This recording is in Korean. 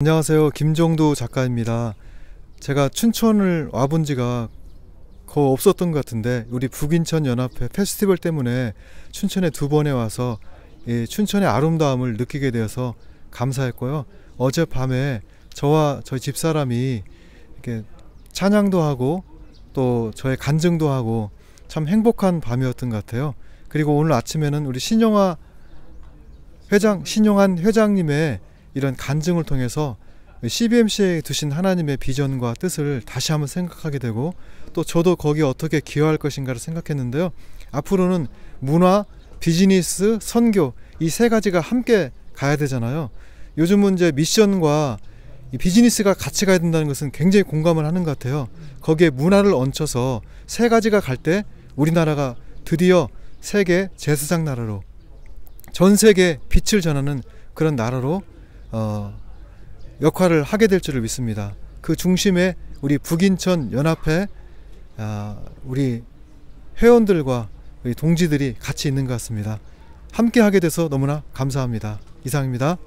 안녕하세요. 김종도 작가입니다. 제가 춘천을 와본 지가 거의 없었던 것 같은데 우리 북인천 연합회 페스티벌 때문에 춘천에 두 번에 와서 춘천의 아름다움을 느끼게 되어서 감사했고요. 어젯밤에 저와 저희 집사람이 이렇게 찬양도 하고 또 저의 간증도 하고 참 행복한 밤이었던 것 같아요. 그리고 오늘 아침에는 우리 신영아 회장 신용한 회장님의 이런 간증을 통해서 CBMC에 두신 하나님의 비전과 뜻을 다시 한번 생각하게 되고 또 저도 거기에 어떻게 기여할 것인가를 생각했는데요. 앞으로는 문화, 비즈니스, 선교 이 세 가지가 함께 가야 되잖아요. 요즘은 제 미션과 비즈니스가 같이 가야 된다는 것은 굉장히 공감을 하는 것 같아요. 거기에 문화를 얹혀서 세 가지가 갈 때 우리나라가 드디어 세계 제사장 나라로 전 세계 빛을 전하는 그런 나라로 어, 역할을 하게 될 줄을 믿습니다. 그 중심에 우리 북인천 연합회 어, 우리 회원들과 우리 동지들이 같이 있는 것 같습니다. 함께 하게 돼서 너무나 감사합니다. 이상입니다.